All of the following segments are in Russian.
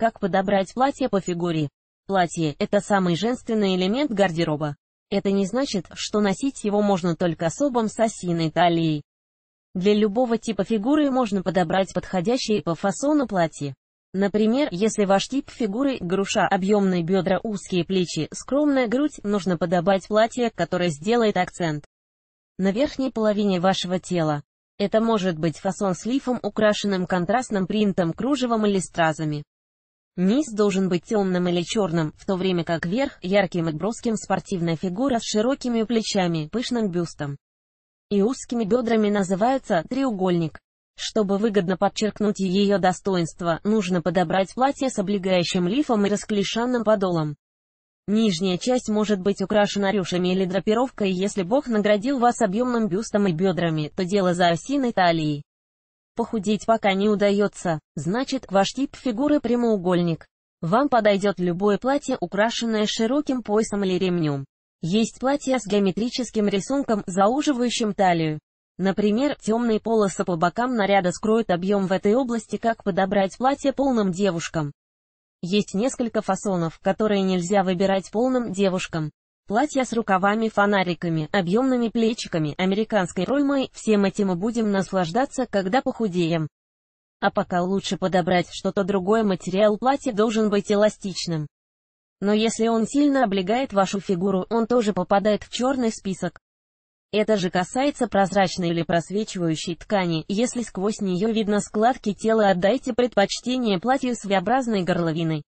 Как подобрать платье по фигуре? Платье – это самый женственный элемент гардероба. Это не значит, что носить его можно только особом с осиной талией. Для любого типа фигуры можно подобрать подходящее по фасону платье. Например, если ваш тип фигуры – груша, объемные бедра, узкие плечи, скромная грудь, нужно подобрать платье, которое сделает акцент на верхней половине вашего тела. Это может быть фасон с лифом, украшенным контрастным принтом, кружевом или стразами. Низ должен быть темным или черным, в то время как верх – ярким и броским спортивная фигура с широкими плечами, пышным бюстом и узкими бедрами называется треугольник. Чтобы выгодно подчеркнуть ее достоинство, нужно подобрать платье с облегающим лифом и расклешанным подолом. Нижняя часть может быть украшена рюшами или драпировкой, если Бог наградил вас объемным бюстом и бедрами, то дело за осиной талии похудеть пока не удается, значит, ваш тип фигуры прямоугольник. Вам подойдет любое платье, украшенное широким поясом или ремнем. Есть платья с геометрическим рисунком, зауживающим талию. Например, темные полосы по бокам наряда скроют объем в этой области, как подобрать платье полным девушкам. Есть несколько фасонов, которые нельзя выбирать полным девушкам. Платья с рукавами-фонариками, объемными плечиками, американской проймой, всем этим мы будем наслаждаться, когда похудеем. А пока лучше подобрать что-то другое, материал платья должен быть эластичным. Но если он сильно облегает вашу фигуру, он тоже попадает в черный список. Это же касается прозрачной или просвечивающей ткани, если сквозь нее видно складки тела отдайте предпочтение платью с V-образной горловиной.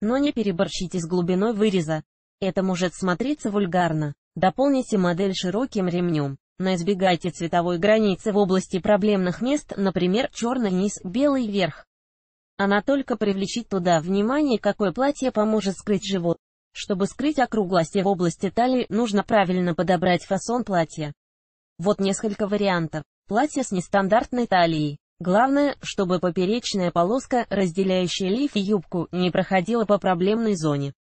Но не переборщите с глубиной выреза. Это может смотреться вульгарно. Дополните модель широким ремнем, но избегайте цветовой границы в области проблемных мест, например, черный низ, белый верх. Она только привлечет туда внимание, какое платье поможет скрыть живот. Чтобы скрыть округлости в области талии, нужно правильно подобрать фасон платья. Вот несколько вариантов. Платье с нестандартной талией. Главное, чтобы поперечная полоска, разделяющая лиф и юбку, не проходила по проблемной зоне.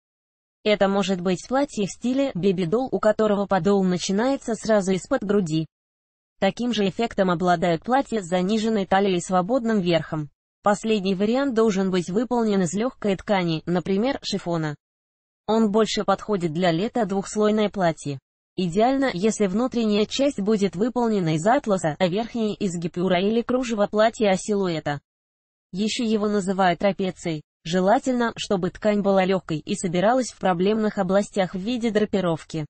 Это может быть платье в стиле бибидол, у которого подол начинается сразу из-под груди. Таким же эффектом обладают платья с заниженной талией и свободным верхом. Последний вариант должен быть выполнен из легкой ткани, например, шифона. Он больше подходит для лета двухслойное платье. Идеально, если внутренняя часть будет выполнена из атласа, а верхняя из гипюра или кружева платья а силуэта. Еще его называют трапецией. Желательно, чтобы ткань была легкой и собиралась в проблемных областях в виде драпировки.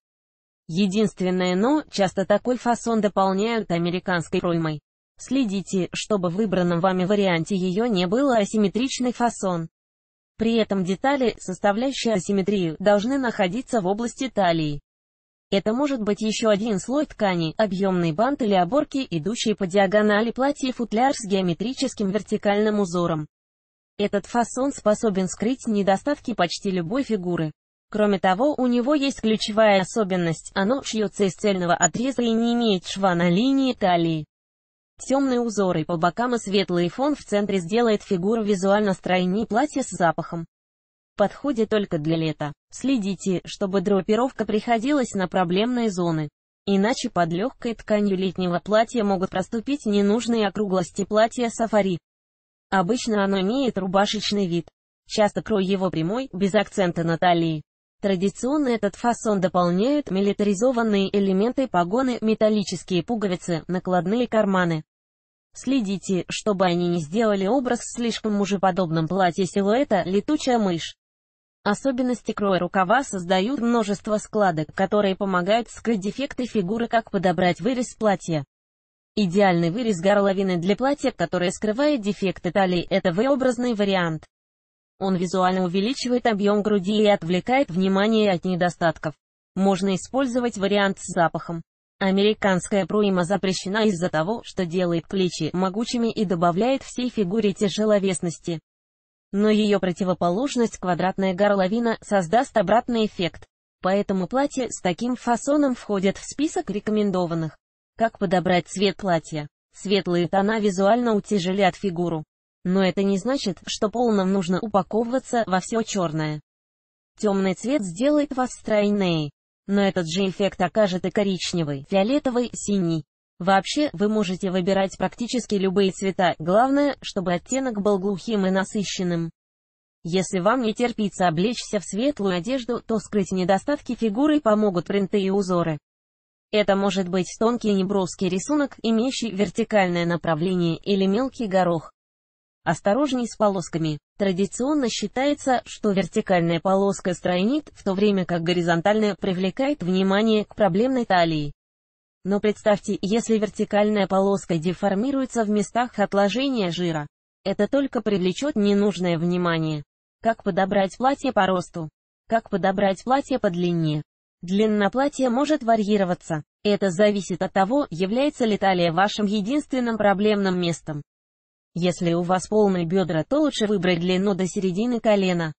Единственное «но» часто такой фасон дополняют американской проймой. Следите, чтобы в выбранном вами варианте ее не было асимметричный фасон. При этом детали, составляющие асимметрию, должны находиться в области талии. Это может быть еще один слой ткани, объемный бант или оборки, идущие по диагонали платья футляр с геометрическим вертикальным узором. Этот фасон способен скрыть недостатки почти любой фигуры. Кроме того, у него есть ключевая особенность, оно шьется из цельного отреза и не имеет шва на линии талии. Темные узоры по бокам и светлый фон в центре сделает фигуру визуально стройнее платья с запахом. Подходит только для лета. Следите, чтобы драпировка приходилась на проблемные зоны. Иначе под легкой тканью летнего платья могут проступить ненужные округлости платья сафари. Обычно оно имеет рубашечный вид. Часто крой его прямой, без акцента на талии. Традиционно этот фасон дополняют милитаризованные элементы погоны, металлические пуговицы, накладные карманы. Следите, чтобы они не сделали образ в слишком мужеподобном платье силуэта «Летучая мышь». Особенности кроя рукава создают множество складок, которые помогают скрыть дефекты фигуры, как подобрать вырез платья. Идеальный вырез горловины для платья, которое скрывает дефекты талии, это V-образный вариант. Он визуально увеличивает объем груди и отвлекает внимание от недостатков. Можно использовать вариант с запахом. Американская пруима запрещена из-за того, что делает плечи могучими и добавляет всей фигуре тяжеловесности. Но ее противоположность квадратная горловина создаст обратный эффект. Поэтому платье с таким фасоном входит в список рекомендованных. Как подобрать цвет платья? Светлые тона визуально утяжелят фигуру. Но это не значит, что полным нужно упаковываться во все черное. Темный цвет сделает вас стройнее. Но этот же эффект окажет и коричневый, фиолетовый, синий. Вообще, вы можете выбирать практически любые цвета, главное, чтобы оттенок был глухим и насыщенным. Если вам не терпится облечься в светлую одежду, то скрыть недостатки фигуры помогут принты и узоры. Это может быть тонкий неброский рисунок, имеющий вертикальное направление или мелкий горох. Осторожней с полосками. Традиционно считается, что вертикальная полоска стройнит, в то время как горизонтальная привлекает внимание к проблемной талии. Но представьте, если вертикальная полоска деформируется в местах отложения жира. Это только привлечет ненужное внимание. Как подобрать платье по росту? Как подобрать платье по длине? Длина платья может варьироваться. Это зависит от того, является ли талия вашим единственным проблемным местом. Если у вас полные бедра, то лучше выбрать длину до середины колена.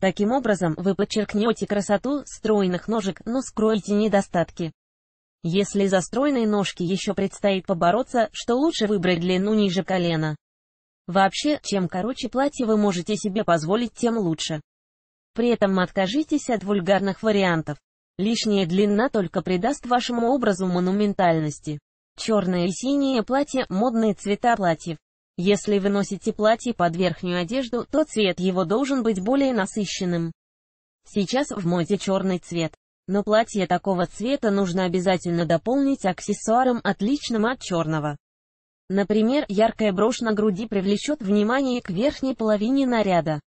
Таким образом, вы подчеркнете красоту стройных ножек, но скроете недостатки. Если за стройные ножки еще предстоит побороться, что лучше выбрать длину ниже колена. Вообще, чем короче платье вы можете себе позволить, тем лучше. При этом откажитесь от вульгарных вариантов. Лишняя длина только придаст вашему образу монументальности. Черное и синее платье – модные цвета платьев. Если вы носите платье под верхнюю одежду, то цвет его должен быть более насыщенным. Сейчас в моде черный цвет. Но платье такого цвета нужно обязательно дополнить аксессуаром, отличным от черного. Например, яркая брошь на груди привлечет внимание к верхней половине наряда.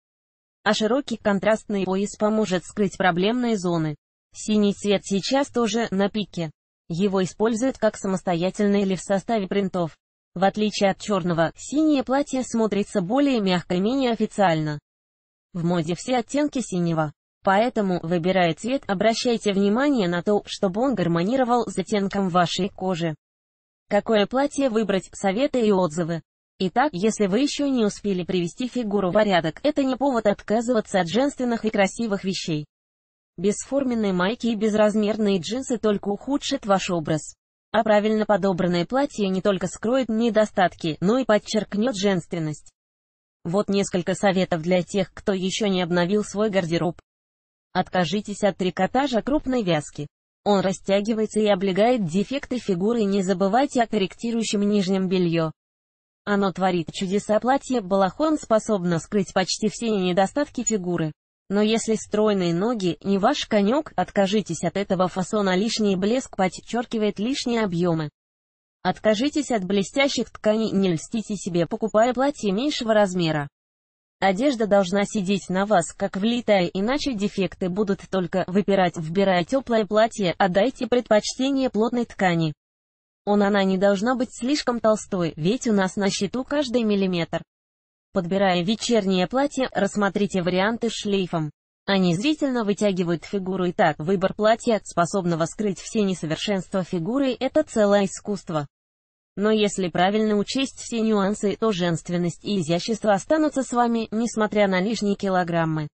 А широкий контрастный пояс поможет скрыть проблемные зоны. Синий цвет сейчас тоже на пике. Его используют как самостоятельный или в составе принтов. В отличие от черного, синее платье смотрится более мягко и менее официально. В моде все оттенки синего. Поэтому, выбирая цвет, обращайте внимание на то, чтобы он гармонировал с оттенком вашей кожи. Какое платье выбрать, советы и отзывы. Итак, если вы еще не успели привести фигуру в порядок, это не повод отказываться от женственных и красивых вещей. Бесформенные майки и безразмерные джинсы только ухудшат ваш образ. А правильно подобранное платье не только скроет недостатки, но и подчеркнет женственность. Вот несколько советов для тех, кто еще не обновил свой гардероб. Откажитесь от трикотажа крупной вязки. Он растягивается и облегает дефекты фигуры, не забывайте о корректирующем нижнем белье. Оно творит чудеса платья, балахон способно скрыть почти все недостатки фигуры. Но если стройные ноги не ваш конек, откажитесь от этого фасона лишний блеск подчеркивает лишние объемы. Откажитесь от блестящих тканей, не льстите себе, покупая платье меньшего размера. Одежда должна сидеть на вас, как влитая, иначе дефекты будут только выпирать. Вбирая теплое платье, отдайте предпочтение плотной ткани. Он она не должна быть слишком толстой, ведь у нас на счету каждый миллиметр. Подбирая вечернее платье, рассмотрите варианты с шлейфом. Они зрительно вытягивают фигуру и так выбор платья, способного скрыть все несовершенства фигуры, это целое искусство. Но если правильно учесть все нюансы, то женственность и изящество останутся с вами, несмотря на лишние килограммы.